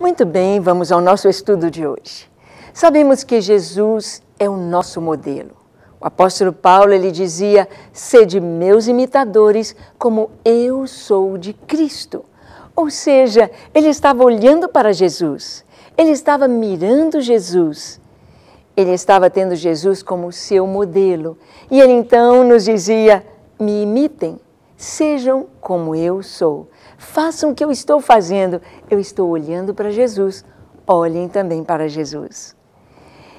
Muito bem, vamos ao nosso estudo de hoje. Sabemos que Jesus é o nosso modelo. O apóstolo Paulo ele dizia: "Sede meus imitadores, como eu sou de Cristo". Ou seja, ele estava olhando para Jesus. Ele estava mirando Jesus. Ele estava tendo Jesus como seu modelo. E ele então nos dizia: "Me imitem, Sejam como eu sou. Façam o que eu estou fazendo. Eu estou olhando para Jesus. Olhem também para Jesus.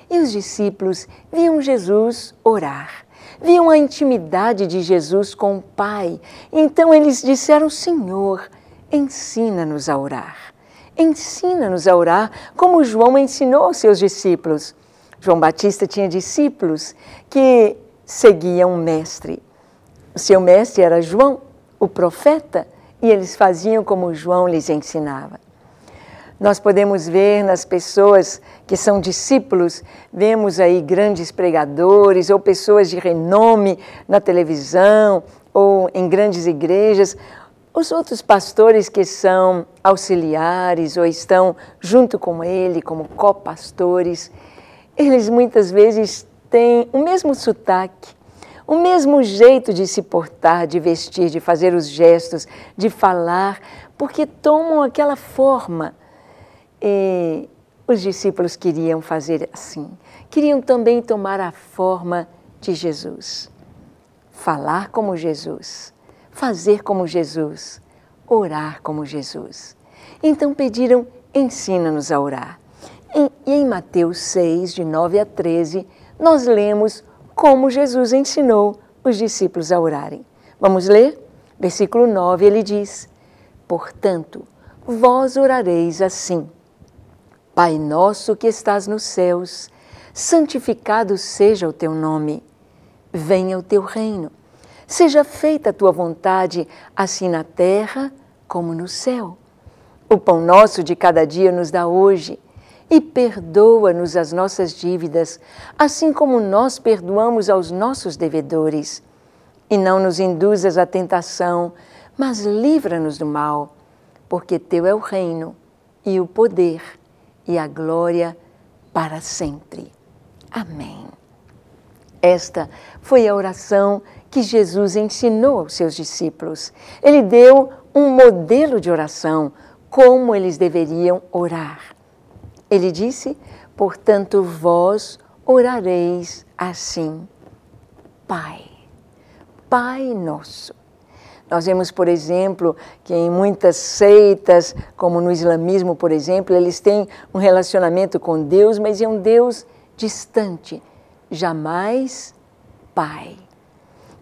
E os discípulos viam Jesus orar, viam a intimidade de Jesus com o Pai. Então eles disseram: Senhor, ensina-nos a orar. Ensina-nos a orar como João ensinou aos seus discípulos. João Batista tinha discípulos que seguiam o Mestre. O seu mestre era João, o profeta, e eles faziam como João lhes ensinava. Nós podemos ver nas pessoas que são discípulos, vemos aí grandes pregadores ou pessoas de renome na televisão ou em grandes igrejas, os outros pastores que são auxiliares ou estão junto com ele como copastores, eles muitas vezes têm o mesmo sotaque, o mesmo jeito de se portar, de vestir, de fazer os gestos, de falar, porque tomam aquela forma. E os discípulos queriam fazer assim, queriam também tomar a forma de Jesus. Falar como Jesus, fazer como Jesus, orar como Jesus. Então pediram: ensina-nos a orar. E, em Mateus 6, de 9 a 13, nós lemos como Jesus ensinou os discípulos a orarem. Vamos ler? Versículo 9, ele diz: Portanto, vós orareis assim: Pai nosso que estás nos céus, santificado seja o teu nome. Venha o teu reino. Seja feita a tua vontade, assim na terra como no céu. O pão nosso de cada dia nos dá hoje e perdoa-nos as nossas dívidas, assim como nós perdoamos aos nossos devedores. E não nos induzas à tentação, mas livra-nos do mal, porque teu é o reino e o poder e a glória para sempre. Amém. Esta foi a oração que Jesus ensinou aos seus discípulos. Ele deu um modelo de oração, como eles deveriam orar. Ele disse: Portanto, vós orareis assim: Pai, Pai nosso. Nós vemos, por exemplo, que em muitas seitas, como no islamismo, por exemplo, eles têm um relacionamento com Deus, mas é um Deus distante, jamais Pai.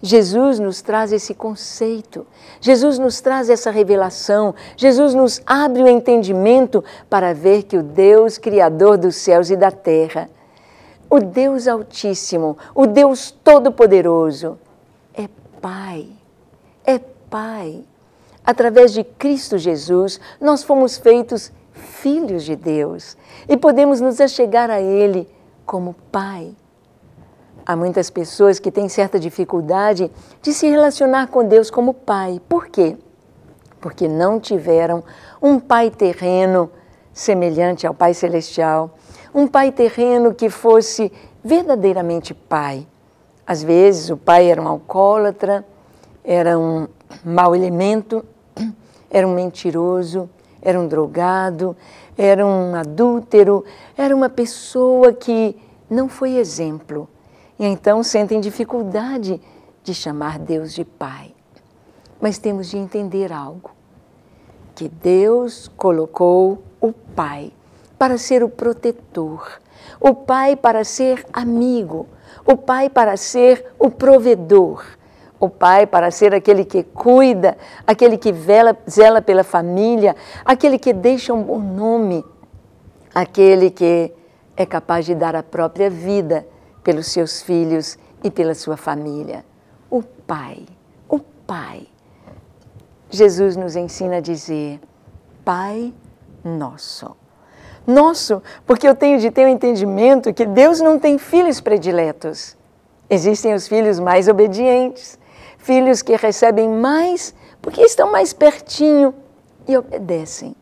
Jesus nos traz esse conceito, Jesus nos traz essa revelação, Jesus nos abre o entendimento para ver que o Deus Criador dos céus e da terra, o Deus Altíssimo, o Deus Todo-Poderoso, é Pai, é Pai. Através de Cristo Jesus, nós fomos feitos filhos de Deus e podemos nos achegar a Ele como Pai Há muitas pessoas que têm certa dificuldade de se relacionar com Deus como pai. Por quê? Porque não tiveram um pai terreno semelhante ao Pai Celestial, um pai terreno que fosse verdadeiramente pai. Às vezes o pai era um alcoólatra, era um mau elemento, era um mentiroso, era um drogado, era um adúltero, era uma pessoa que não foi exemplo e então sentem dificuldade de chamar Deus de Pai. Mas temos de entender algo: que Deus colocou o Pai para ser o protetor, o Pai para ser amigo, o Pai para ser o provedor, o Pai para ser aquele que cuida, aquele que vela, zela pela família, aquele que deixa um bom nome, aquele que é capaz de dar a própria vida pelos seus filhos e pela sua família. O Pai, o Pai. Jesus nos ensina a dizer: Pai nosso. Nosso, porque eu tenho de ter o um entendimento que Deus não tem filhos prediletos. Existem os filhos mais obedientes, filhos que recebem mais porque estão mais pertinho e obedecem.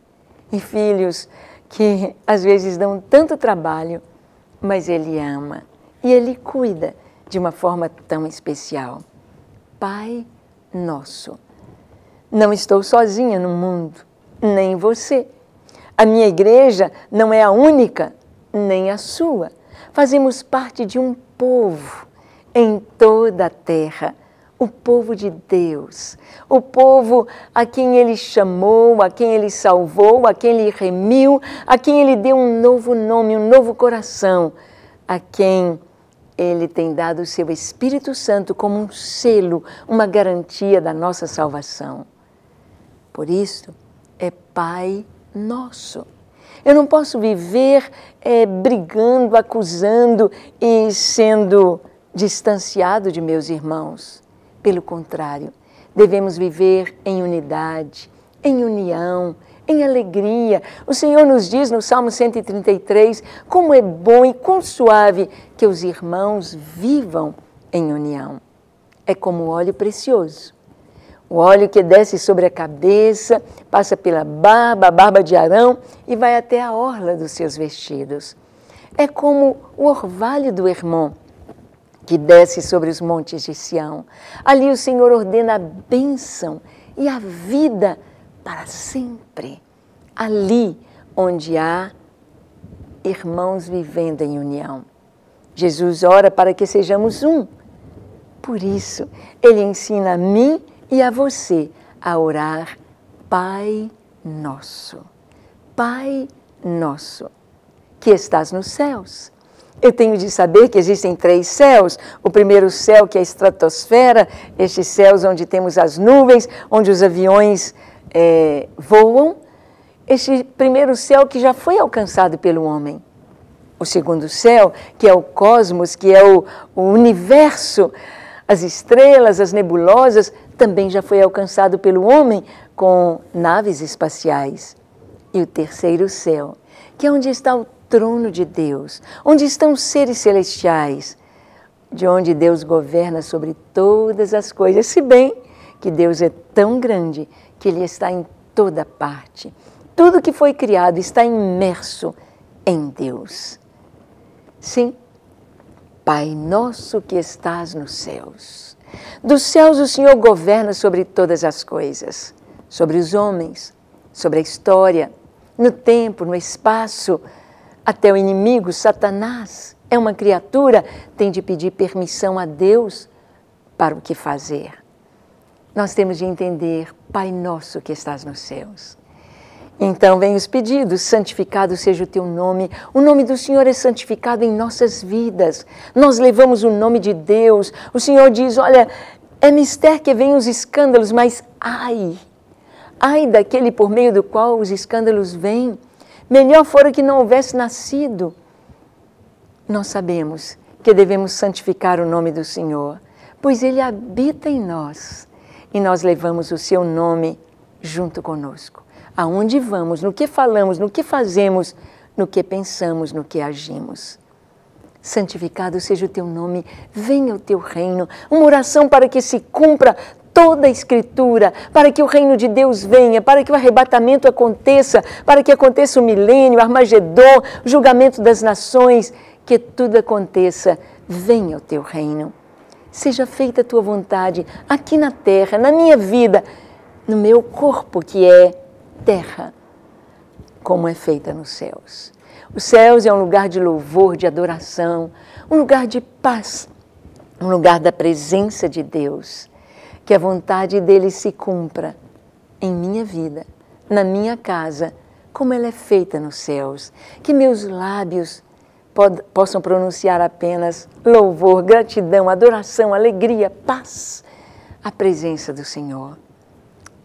E filhos que às vezes dão tanto trabalho, mas ele ama e Ele cuida de uma forma tão especial. Pai nosso. Não estou sozinha no mundo, nem você. A minha igreja não é a única, nem a sua. Fazemos parte de um povo em toda a terra, o povo de Deus, o povo a quem ele chamou, a quem ele salvou, a quem ele remiu, a quem ele deu um novo nome, um novo coração, a quem ele tem dado o seu Espírito Santo como um selo, uma garantia da nossa salvação. Por isso, é Pai nosso. Eu não posso viver é, brigando, acusando e sendo distanciado de meus irmãos. Pelo contrário, devemos viver em unidade, em união, em alegria. O Senhor nos diz no Salmo 133 como é bom e quão suave que os irmãos vivam em união. É como o óleo precioso. O óleo que desce sobre a cabeça, passa pela barba, a barba de Arão e vai até a orla dos seus vestidos. É como o orvalho do irmão que desce sobre os montes de Sião. Ali o Senhor ordena a bênção e a vida para sempre, ali onde há irmãos vivendo em união. Jesus ora para que sejamos um. Por isso, ele ensina a mim e a você a orar Pai Nosso. Pai Nosso, que estás nos céus. Eu tenho de saber que existem três céus. O primeiro céu, que é a estratosfera, estes céus onde temos as nuvens, onde os aviões é, voam esse primeiro céu que já foi alcançado pelo homem. O segundo céu, que é o cosmos, que é o, o universo, as estrelas, as nebulosas, também já foi alcançado pelo homem com naves espaciais. E o terceiro céu, que é onde está o trono de Deus, onde estão os seres celestiais, de onde Deus governa sobre todas as coisas, se bem que Deus é tão grande que Ele está em toda parte. Tudo que foi criado está imerso em Deus. Sim, Pai nosso que estás nos céus. Dos céus o Senhor governa sobre todas as coisas, sobre os homens, sobre a história, no tempo, no espaço, até o inimigo, Satanás, é uma criatura, tem de pedir permissão a Deus para o que fazer nós temos de entender, Pai nosso que estás nos céus. Então vem os pedidos, santificado seja o teu nome. O nome do Senhor é santificado em nossas vidas. Nós levamos o nome de Deus. O Senhor diz: olha, é mister que vêm os escândalos, mas ai, ai daquele por meio do qual os escândalos vêm. Melhor fora que não houvesse nascido. Nós sabemos que devemos santificar o nome do Senhor, pois ele habita em nós e nós levamos o seu nome junto conosco. Aonde vamos, no que falamos, no que fazemos, no que pensamos, no que agimos. Santificado seja o teu nome, venha o teu reino. Uma oração para que se cumpra toda a Escritura, para que o reino de Deus venha, para que o arrebatamento aconteça, para que aconteça o milênio, o Armagedon, o julgamento das nações, que tudo aconteça. Venha o teu reino. Seja feita a tua vontade aqui na terra, na minha vida, no meu corpo que é terra, como é feita nos céus. Os céus é um lugar de louvor, de adoração, um lugar de paz, um lugar da presença de Deus. Que a vontade dele se cumpra em minha vida, na minha casa, como ela é feita nos céus. Que meus lábios pod, possam pronunciar apenas louvor, gratidão, adoração, alegria, paz a presença do Senhor.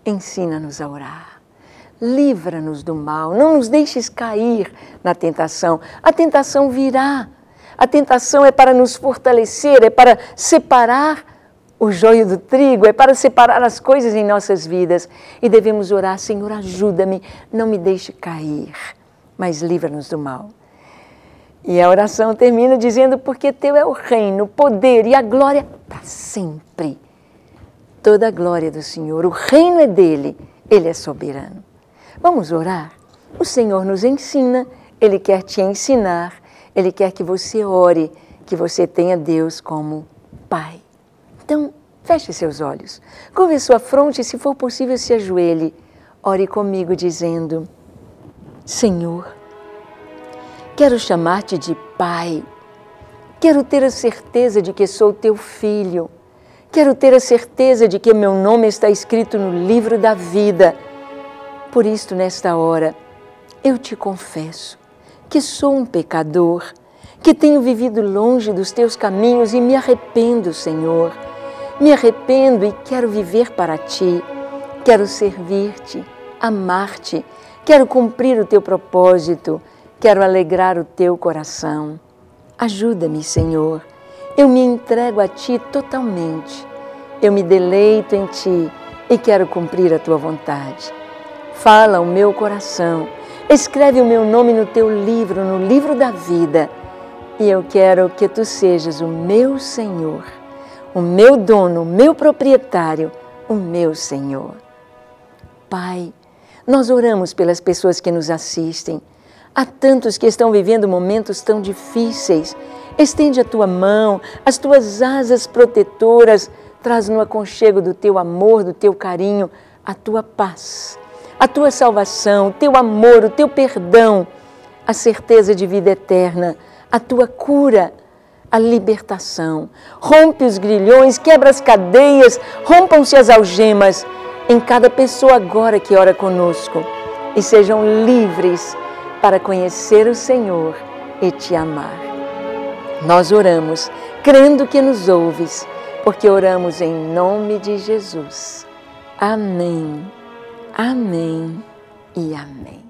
Ensina-nos a orar. Livra-nos do mal, não nos deixes cair na tentação. A tentação virá. A tentação é para nos fortalecer, é para separar o joio do trigo, é para separar as coisas em nossas vidas. E devemos orar, Senhor, ajuda-me, não me deixe cair, mas livra-nos do mal. E a oração termina dizendo: Porque teu é o reino, o poder e a glória para sempre. Toda a glória do Senhor, o reino é dele, ele é soberano. Vamos orar? O Senhor nos ensina, ele quer te ensinar, ele quer que você ore, que você tenha Deus como Pai. Então, feche seus olhos, curve sua fronte e, se for possível, se ajoelhe. Ore comigo, dizendo: Senhor, Quero chamar-te de Pai. Quero ter a certeza de que sou teu filho. Quero ter a certeza de que meu nome está escrito no livro da vida. Por isto, nesta hora, eu te confesso que sou um pecador, que tenho vivido longe dos teus caminhos e me arrependo, Senhor. Me arrependo e quero viver para ti. Quero servir-te, amar-te, quero cumprir o teu propósito Quero alegrar o teu coração. Ajuda-me, Senhor. Eu me entrego a ti totalmente. Eu me deleito em ti e quero cumprir a tua vontade. Fala o meu coração. Escreve o meu nome no teu livro, no livro da vida. E eu quero que tu sejas o meu Senhor, o meu dono, o meu proprietário, o meu Senhor. Pai, nós oramos pelas pessoas que nos assistem Há tantos que estão vivendo momentos tão difíceis. Estende a tua mão, as tuas asas protetoras, traz no aconchego do teu amor, do teu carinho, a tua paz, a tua salvação, o teu amor, o teu perdão, a certeza de vida eterna, a tua cura, a libertação. Rompe os grilhões, quebra as cadeias, rompam-se as algemas em cada pessoa agora que ora conosco e sejam livres para conhecer o Senhor e te amar. Nós oramos crendo que nos ouves, porque oramos em nome de Jesus. Amém, amém e amém.